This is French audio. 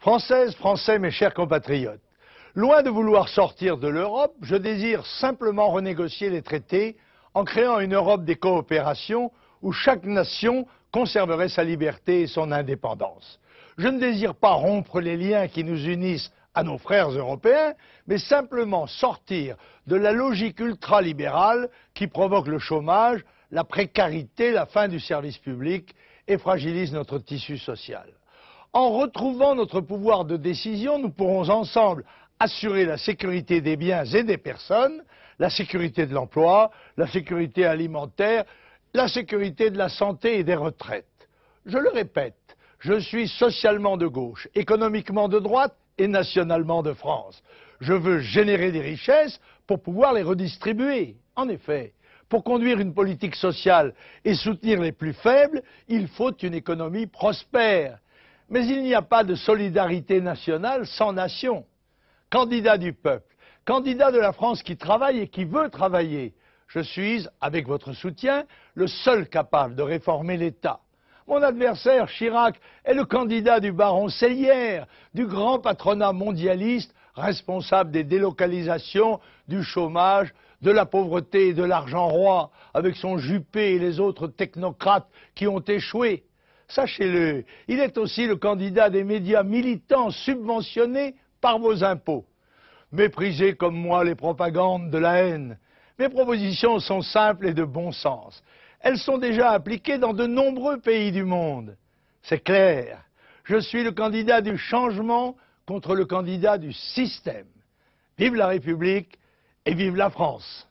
Françaises, Français, mes chers compatriotes, loin de vouloir sortir de l'Europe, je désire simplement renégocier les traités en créant une Europe des coopérations où chaque nation conserverait sa liberté et son indépendance. Je ne désire pas rompre les liens qui nous unissent à nos frères européens, mais simplement sortir de la logique ultralibérale qui provoque le chômage, la précarité, la fin du service public et fragilise notre tissu social. En retrouvant notre pouvoir de décision, nous pourrons ensemble assurer la sécurité des biens et des personnes, la sécurité de l'emploi, la sécurité alimentaire, la sécurité de la santé et des retraites. Je le répète, je suis socialement de gauche, économiquement de droite et nationalement de France. Je veux générer des richesses pour pouvoir les redistribuer. En effet, pour conduire une politique sociale et soutenir les plus faibles, il faut une économie prospère. Mais il n'y a pas de solidarité nationale sans nation. Candidat du peuple, candidat de la France qui travaille et qui veut travailler, je suis, avec votre soutien, le seul capable de réformer l'État. Mon adversaire, Chirac, est le candidat du baron Sellier, du grand patronat mondialiste, responsable des délocalisations, du chômage, de la pauvreté et de l'argent roi, avec son Juppé et les autres technocrates qui ont échoué. Sachez-le, il est aussi le candidat des médias militants subventionnés par vos impôts. Méprisez comme moi les propagandes de la haine. Mes propositions sont simples et de bon sens. Elles sont déjà appliquées dans de nombreux pays du monde. C'est clair, je suis le candidat du changement contre le candidat du système. Vive la République et vive la France.